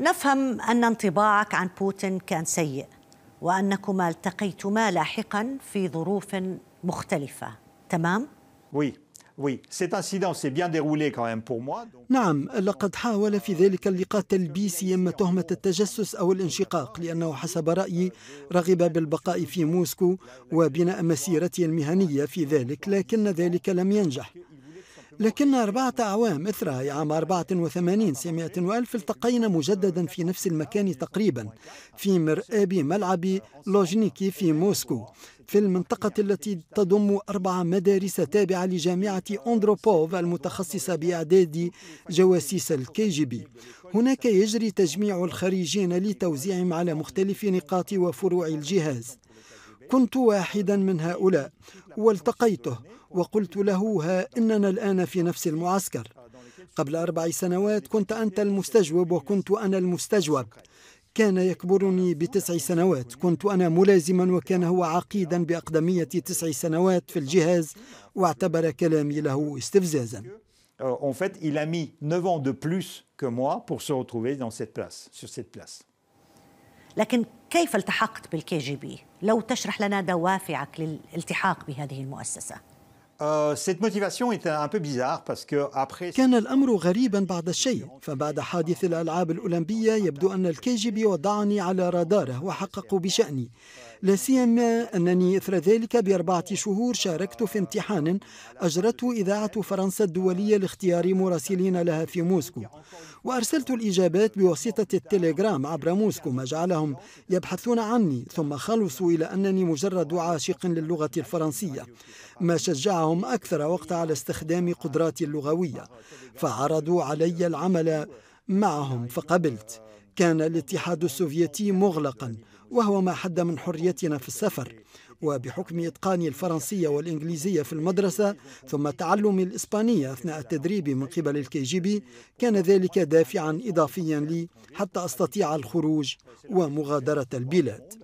نفهم أن انطباعك عن بوتين كان سيء وأنكما التقيتما لاحقا في ظروف مختلفة تمام؟ وي نعم، لقد حاول في ذلك اللقاء تلبيس إما تهمة التجسس أو الانشقاق، لأنه حسب رأيي رغب بالبقاء في موسكو وبناء مسيرته المهنية في ذلك، لكن ذلك لم ينجح. لكن أربعة أعوام إثر عام 84 سامية وألف التقينا مجددا في نفس المكان تقريبا في مرآب ملعب لوجنيكي في موسكو في المنطقة التي تضم أربع مدارس تابعة لجامعة أندروبوف المتخصصة بإعداد جواسيس الكي جي بي هناك يجري تجميع الخريجين لتوزيعهم على مختلف نقاط وفروع الجهاز كنت واحدا من هؤلاء والتقيته وقلت له ها إننا الآن في نفس المعسكر قبل أربع سنوات كنت أنت المستجوب وكنت أنا المستجوب كان يكبرني بتسع سنوات كنت أنا ملازما وكان هو عقيدا بأقدمية تسع سنوات في الجهاز واعتبر كلامي له استفزازا euh, En fait, il a mis 9 ans de plus que moi pour se retrouver dans cette place, sur cette place. لكن كيف التحقت بالكي جي بي لو تشرح لنا دوافعك للالتحاق بهذه المؤسسه Euh, كان الأمر غريبا بعد الشيء فبعد حادث الألعاب الأولمبية يبدو أن الكي جي بي وضعني على راداره وحققوا بشأني لا سيما أنني إثر ذلك بأربعة شهور شاركت في امتحان أجرته إذاعة فرنسا الدولية لاختيار مراسلين لها في موسكو وأرسلت الإجابات بواسطة التليجرام عبر موسكو ما جعلهم يبحثون عني ثم خلصوا إلى أنني مجرد عاشق للغة الفرنسية ما شجعهم معهم أكثر وقت على استخدام قدراتي اللغوية فعرضوا علي العمل معهم فقبلت كان الاتحاد السوفيتي مغلقا وهو ما حد من حريتنا في السفر وبحكم إتقاني الفرنسية والإنجليزية في المدرسة ثم تعلمي الإسبانية أثناء التدريب من قبل الكي جي بي كان ذلك دافعا إضافيا لي حتى أستطيع الخروج ومغادرة البلاد